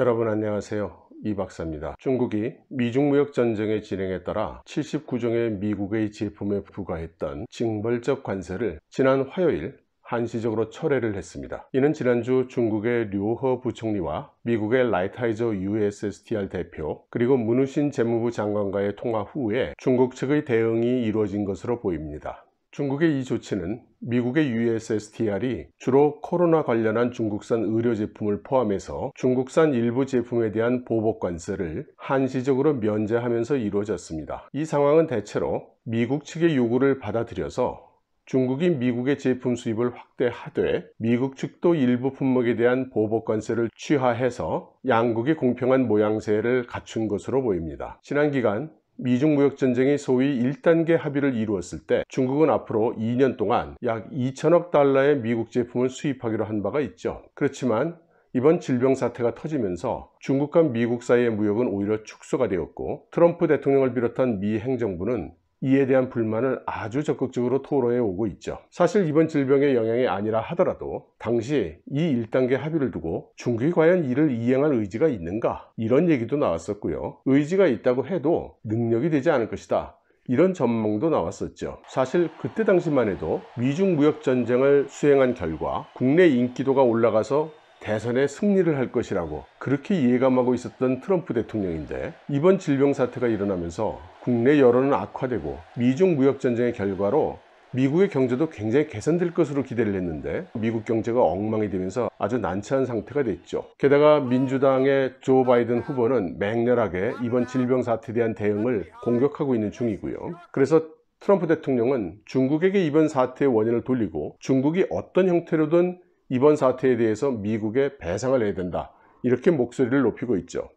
여러분 안녕하세요 이 박사입니다 중국이 미중무역전쟁의 진행에 따라 79종의 미국의 제품에 부과했던 징벌적 관세를 지난 화요일 한시적으로 철회를 했습니다. 이는 지난주 중국의 류허 부총리와 미국의 라이타이저 USSTR 대표 그리고 문우신 재무부 장관과의 통화 후에 중국 측의 대응이 이루어진 것으로 보입니다. 중국의 이 조치는 미국의 USSTR이 주로 코로나 관련한 중국산 의료 제품을 포함해서 중국산 일부 제품에 대한 보복 관세를 한시적으로 면제하면서 이루어졌습니다. 이 상황은 대체로 미국 측의 요구를 받아들여서 중국이 미국의 제품 수입을 확대하되 미국 측도 일부 품목에 대한 보복 관세를 취하해서 양국이 공평한 모양새를 갖춘 것으로 보입니다. 지난 기간 미중 무역 전쟁이 소위 1단계 합의를 이루었을 때 중국은 앞으로 2년 동안 약 2천억 달러의 미국 제품을 수입하기로 한 바가 있죠. 그렇지만 이번 질병 사태가 터지면서 중국과 미국 사이의 무역은 오히려 축소가 되었고 트럼프 대통령을 비롯한 미 행정부는 이에 대한 불만을 아주 적극적으로 토로해 오고 있죠. 사실 이번 질병의 영향이 아니라 하더라도 당시 이 1단계 합의를 두고 중국이 과연 이를 이행할 의지가 있는가 이런 얘기도 나왔었고요. 의지가 있다고 해도 능력이 되지 않을 것이다. 이런 전망도 나왔었죠. 사실 그때 당시만 해도 미중 무역 전쟁을 수행한 결과 국내 인기도가 올라가서 대선에 승리를 할 것이라고 그렇게 예감하고 있었던 트럼프 대통령인데 이번 질병 사태가 일어나면서 국내 여론은 악화되고 미중 무역 전쟁의 결과로 미국의 경제도 굉장히 개선될 것으로 기대를 했는데 미국 경제가 엉망이 되면서 아주 난처한 상태가 됐죠. 게다가 민주당의 조 바이든 후보는 맹렬하게 이번 질병 사태에 대한 대응을 공격하고 있는 중이고요. 그래서 트럼프 대통령은 중국에게 이번 사태의 원인을 돌리고 중국이 어떤 형태로든 이번 사태에 대해서 미국에 배상을 해야 된다 이렇게 목소리를 높이고 있죠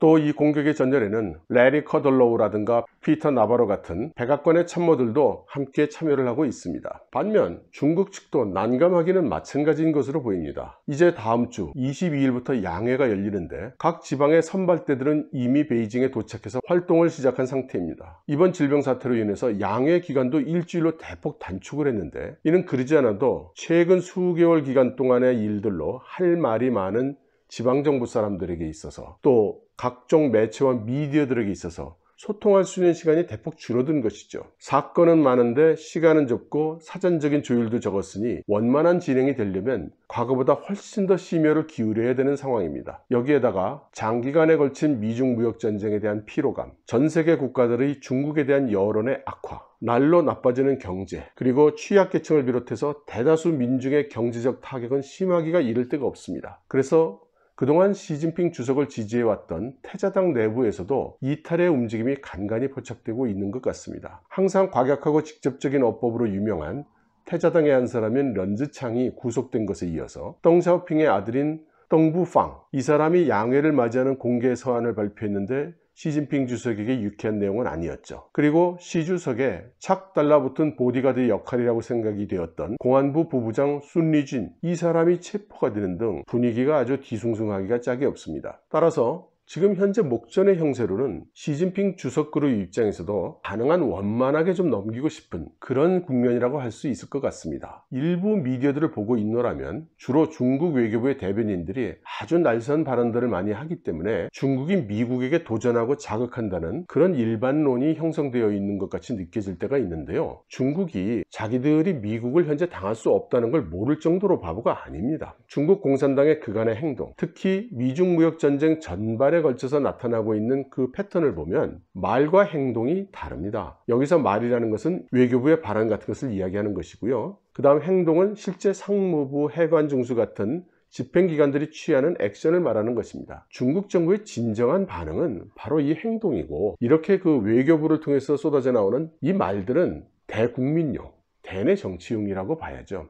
또이 공격의 전열에는 레리 커들로우라든가 피터 나바로 같은 백악관의 참모들도 함께 참여를 하고 있습니다. 반면 중국 측도 난감하기는 마찬가지인 것으로 보입니다. 이제 다음 주 22일부터 양해가 열리는데 각 지방의 선발대들은 이미 베이징에 도착해서 활동을 시작한 상태입니다. 이번 질병 사태로 인해서 양해 기간도 일주일로 대폭 단축을 했는데 이는 그러지 않아도 최근 수개월 기간 동안의 일들로 할 말이 많은 지방정부 사람들에게 있어서 또 각종 매체와 미디어들에게 있어서 소통할 수 있는 시간이 대폭 줄어든 것이죠. 사건은 많은데 시간은 적고 사전적인 조율도 적었으니 원만한 진행이 되려면 과거보다 훨씬 더 심혈을 기울여야 되는 상황입니다. 여기에다가 장기간에 걸친 미중 무역 전쟁에 대한 피로감, 전 세계 국가들의 중국에 대한 여론의 악화, 날로 나빠지는 경제, 그리고 취약계층을 비롯해서 대다수 민중의 경제적 타격은 심하기가 이를 데가 없습니다. 그래서 그동안 시진핑 주석을 지지해왔던 태자당 내부에서도 이탈의 움직임이 간간히 포착되고 있는 것 같습니다. 항상 과격하고 직접적인 어법으로 유명한 태자당의 한 사람인 런즈창이 구속된 것에 이어서 덩샤오핑의 아들인 덩부팡 이 사람이 양회를 맞이하는 공개 서한을 발표했는데 시진핑 주석에게 유쾌한 내용은 아니었죠. 그리고 시 주석의 착 달라붙은 보디가드 역할이라고 생각이 되었던 공안부 부부장 순리진 이 사람이 체포가 되는 등 분위기가 아주 뒤숭숭하기가 짝이 없습니다. 따라서 지금 현재 목전의 형세로는 시진핑 주석 그룹 입장에서도 가능한 원만하게 좀 넘기고 싶은 그런 국면이라고 할 수 있을 것 같습니다. 일부 미디어들을 보고 있노라면 주로 중국 외교부의 대변인들이 아주 날선 발언들을 많이 하기 때문에 중국이 미국에게 도전하고 자극한다는 그런 일반론이 형성되어 있는 것 같이 느껴질 때가 있는데요. 중국이 자기들이 미국을 현재 당할 수 없다는 걸 모를 정도로 바보가 아닙니다. 중국 공산당의 그간의 행동, 특히 미중 무역 전쟁 전반에 시에 걸쳐서 나타나고 있는 그 패턴을 보면 말과 행동이 다릅니다. 여기서 말이라는 것은 외교부의 발언 같은 것을 이야기하는 것이고요. 그 다음 행동은 실제 상무부, 해관, 중수 같은 집행기관들이 취하는 액션을 말하는 것입니다. 중국 정부의 진정한 반응은 바로 이 행동이고 이렇게 그 외교부를 통해서 쏟아져 나오는 이 말들은 대국민용, 대내 정치용이라고 봐야죠.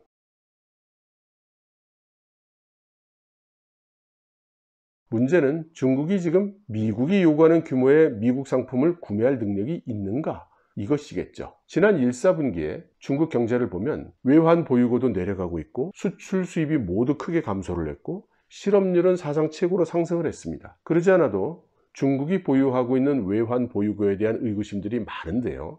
문제는 중국이 지금 미국이 요구하는 규모의 미국 상품을 구매할 능력이 있는가 이것이겠죠. 지난 1, 4분기에 중국 경제를 보면 외환 보유고도 내려가고 있고 수출 수입이 모두 크게 감소를 했고 실업률은 사상 최고로 상승을 했습니다. 그러지 않아도 중국이 보유하고 있는 외환 보유고에 대한 의구심들이 많은데요.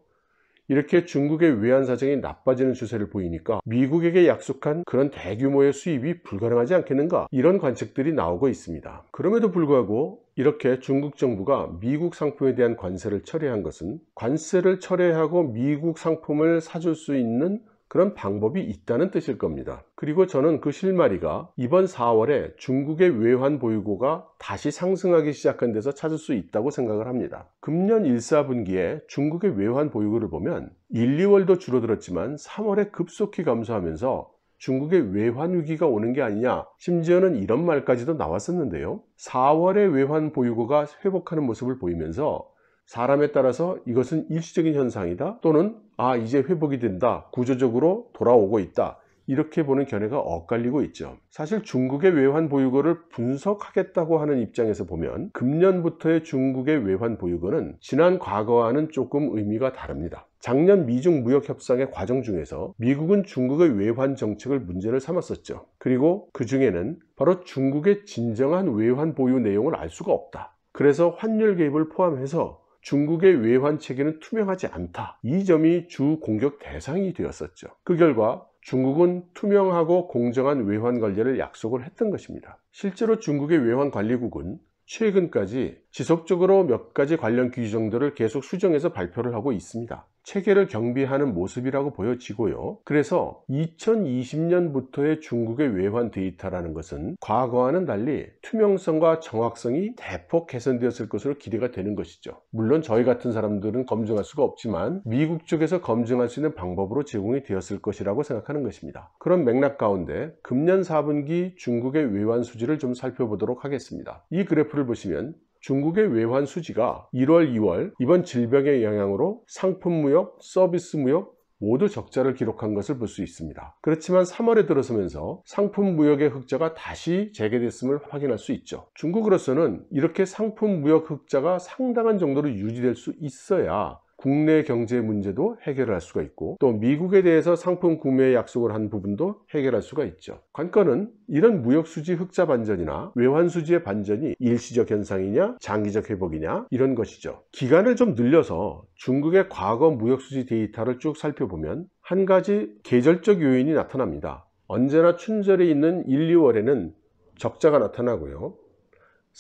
이렇게 중국의 외환 사정이 나빠지는 추세를 보이니까 미국에게 약속한 그런 대규모의 수입이 불가능하지 않겠는가 이런 관측들이 나오고 있습니다. 그럼에도 불구하고 이렇게 중국 정부가 미국 상품에 대한 관세를 철회한 것은 관세를 철회하고 미국 상품을 사줄 수 있는 그런 방법이 있다는 뜻일 겁니다. 그리고 저는 그 실마리가 이번 4월에 중국의 외환 보유고가 다시 상승하기 시작한 데서 찾을 수 있다고 생각을 합니다. 금년 1, 4분기에 중국의 외환 보유고를 보면 1, 2월도 줄어들었지만 3월에 급속히 감소하면서 중국의 외환 위기가 오는 게 아니냐 심지어는 이런 말까지도 나왔었는데요. 4월에 외환 보유고가 회복하는 모습을 보이면서 사람에 따라서 이것은 일시적인 현상이다 또는 아 이제 회복이 된다 구조적으로 돌아오고 있다 이렇게 보는 견해가 엇갈리고 있죠 사실 중국의 외환 보유고를 분석하겠다고 하는 입장에서 보면 금년부터의 중국의 외환 보유고는 지난 과거와는 조금 의미가 다릅니다 작년 미중 무역 협상의 과정 중에서 미국은 중국의 외환 정책을 문제를 삼았었죠 그리고 그 중에는 바로 중국의 진정한 외환 보유 내용을 알 수가 없다 그래서 환율 개입을 포함해서 중국의 외환 체계는 투명하지 않다. 이 점이 주 공격 대상이 되었었죠. 그 결과 중국은 투명하고 공정한 외환 관리를 약속을 했던 것입니다. 실제로 중국의 외환 관리국은 최근까지 지속적으로 몇 가지 관련 규정들을 계속 수정해서 발표를 하고 있습니다. 체계를 경비하는 모습이라고 보여지고요. 그래서 2020년부터의 중국의 외환 데이터라는 것은 과거와는 달리 투명성과 정확성이 대폭 개선되었을 것으로 기대가 되는 것이죠. 물론 저희 같은 사람들은 검증할 수가 없지만 미국 쪽에서 검증할 수 있는 방법으로 제공이 되었을 것이라고 생각하는 것입니다. 그런 맥락 가운데 금년 4분기 중국의 외환 수지를 좀 살펴보도록 하겠습니다. 이 그래프를 보시면 중국의 외환 수지가 1월, 2월 이번 질병의 영향으로 상품 무역, 서비스 무역 모두 적자를 기록한 것을 볼 수 있습니다. 그렇지만 3월에 들어서면서 상품 무역의 흑자가 다시 재개됐음을 확인할 수 있죠. 중국으로서는 이렇게 상품 무역 흑자가 상당한 정도로 유지될 수 있어야 국내 경제 문제도 해결할 수가 있고 또 미국에 대해서 상품 구매 약속을 한 부분도 해결할 수가 있죠 관건은 이런 무역수지 흑자 반전이나 외환수지의 반전이 일시적 현상이냐 장기적 회복이냐 이런 것이죠 기간을 좀 늘려서 중국의 과거 무역수지 데이터를 쭉 살펴보면 한 가지 계절적 요인이 나타납니다 언제나 춘절에 있는 1, 2월에는 적자가 나타나고요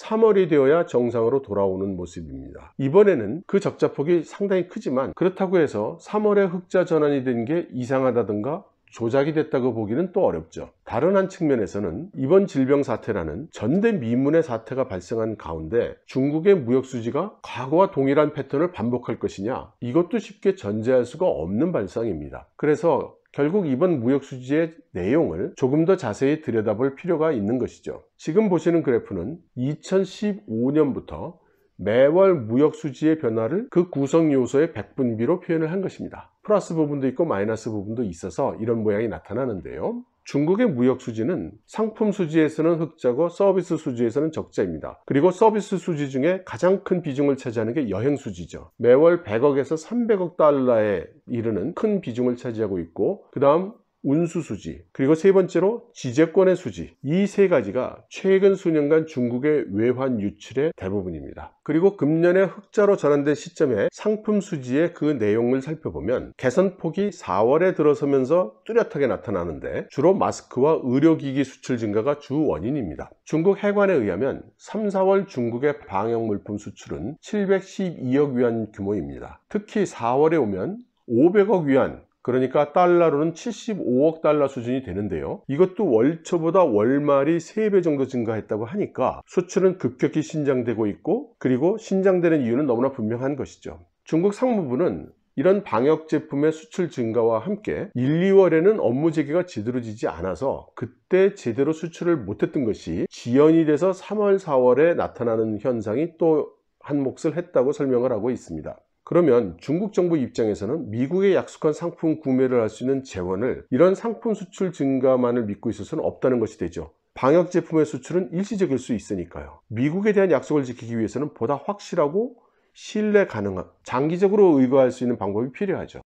3월이 되어야 정상으로 돌아오는 모습입니다. 이번에는 그 적자폭이 상당히 크지만 그렇다고 해서 3월에 흑자 전환이 된 게 이상하다든가 조작이 됐다고 보기는 또 어렵죠. 다른 한 측면에서는 이번 질병 사태라는 전대 미문의 사태가 발생한 가운데 중국의 무역 수지가 과거와 동일한 패턴을 반복할 것이냐 이것도 쉽게 전제할 수가 없는 발상입니다. 그래서 결국 이번 무역수지의 내용을 조금 더 자세히 들여다볼 필요가 있는 것이죠. 지금 보시는 그래프는 2015년부터 매월 무역수지의 변화를 그 구성요소의 백분비로 표현을 한 것입니다. 플러스 부분도 있고 마이너스 부분도 있어서 이런 모양이 나타나는데요. 중국의 무역 수지는 상품 수지에서는 흑자고 서비스 수지에서는 적자입니다. 그리고 서비스 수지 중에 가장 큰 비중을 차지하는 게 여행 수지죠. 매월 100억에서 300억 달러에 이르는 큰 비중을 차지하고 있고 그 다음 운수 수지, 그리고 세 번째로 지재권의 수지 이 세 가지가 최근 수년간 중국의 외환 유출의 대부분입니다. 그리고 금년에 흑자로 전환된 시점에 상품 수지의 그 내용을 살펴보면 개선폭이 4월에 들어서면서 뚜렷하게 나타나는데 주로 마스크와 의료기기 수출 증가가 주 원인입니다. 중국 해관에 의하면 3, 4월 중국의 방역물품 수출은 712억 위안 규모입니다. 특히 4월에 오면 500억 위안 그러니까 달러로는 75억 달러 수준이 되는데요. 이것도 월초보다 월말이 3배 정도 증가했다고 하니까 수출은 급격히 신장되고 있고 그리고 신장되는 이유는 너무나 분명한 것이죠. 중국 상무부는 이런 방역 제품의 수출 증가와 함께 1, 2월에는 업무 재개가 제대로 지지 않아서 그때 제대로 수출을 못했던 것이 지연이 돼서 3월, 4월에 나타나는 현상이 또 한몫을 했다고 설명을 하고 있습니다. 그러면 중국 정부 입장에서는 미국에 약속한 상품 구매를 할 수 있는 재원을 이런 상품 수출 증가만을 믿고 있어서는 없다는 것이 되죠. 방역 제품의 수출은 일시적일 수 있으니까요. 미국에 대한 약속을 지키기 위해서는 보다 확실하고 신뢰 가능한 장기적으로 의거할 수 있는 방법이 필요하죠.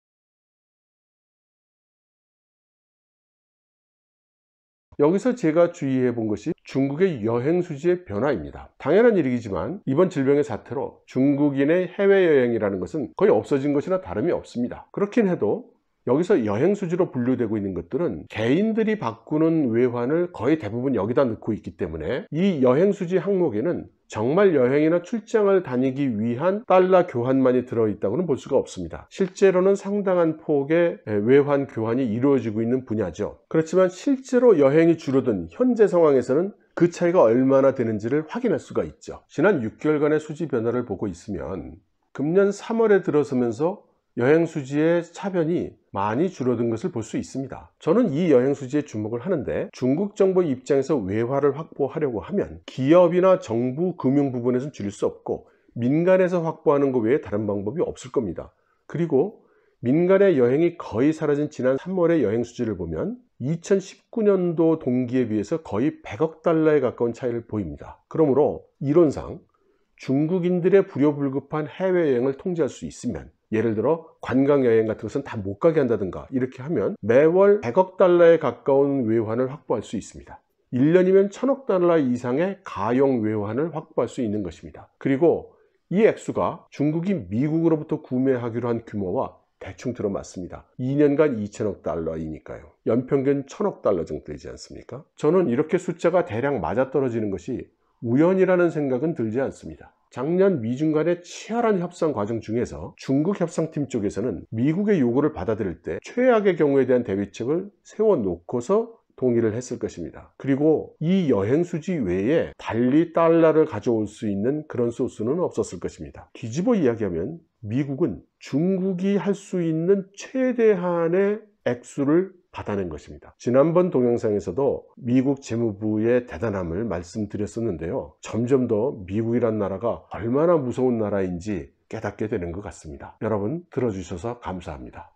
여기서 제가 주의해 본 것이 중국의 여행 수지의 변화입니다. 당연한 일이지만 이번 질병의 사태로 중국인의 해외여행이라는 것은 거의 없어진 것이나 다름이 없습니다. 그렇긴 해도 여기서 여행 수지로 분류되고 있는 것들은 개인들이 바꾸는 외환을 거의 대부분 여기다 넣고 있기 때문에 이 여행 수지 항목에는 정말 여행이나 출장을 다니기 위한 달러 교환만이 들어있다고는 볼 수가 없습니다. 실제로는 상당한 폭의 예, 외환 교환이 이루어지고 있는 분야죠. 그렇지만 실제로 여행이 줄어든 현재 상황에서는 그 차이가 얼마나 되는지를 확인할 수가 있죠. 지난 6개월간의 수지 변화를 보고 있으면 금년 3월에 들어서면서 여행 수지의 차변이 많이 줄어든 것을 볼 수 있습니다. 저는 이 여행 수지에 주목을 하는데 중국 정부 입장에서 외화를 확보하려고 하면 기업이나 정부 금융 부분에서는 줄일 수 없고 민간에서 확보하는 것 외에 다른 방법이 없을 겁니다. 그리고 민간의 여행이 거의 사라진 지난 3월의 여행 수지를 보면 2019년도 동기에 비해서 거의 100억 달러에 가까운 차이를 보입니다. 그러므로 이론상 중국인들의 불효불급한 해외여행을 통제할 수 있으면 예를 들어 관광여행 같은 것은 다 못 가게 한다든가 이렇게 하면 매월 100억 달러에 가까운 외환을 확보할 수 있습니다. 1년이면 1000억 달러 이상의 가용 외환을 확보할 수 있는 것입니다. 그리고 이 액수가 중국이 미국으로부터 구매하기로 한 규모와 대충 들어맞습니다. 2년간 2천억 달러이니까요. 연평균 1천억 달러 정도 되지 않습니까? 저는 이렇게 숫자가 대략 맞아떨어지는 것이 우연이라는 생각은 들지 않습니다. 작년 미중 간의 치열한 협상 과정 중에서 중국 협상팀 쪽에서는 미국의 요구를 받아들일 때 최악의 경우에 대한 대비책을 세워놓고서 동의를 했을 것입니다. 그리고 이 여행 수지 외에 달리 달러를 가져올 수 있는 그런 소스는 없었을 것입니다. 뒤집어 이야기하면 미국은 중국이 할 수 있는 최대한의 액수를 받아낸 것입니다. 지난번 동영상에서도 미국 재무부의 대단함을 말씀드렸었는데요. 점점 더 미국이란 나라가 얼마나 무서운 나라인지 깨닫게 되는 것 같습니다. 여러분 들어주셔서 감사합니다.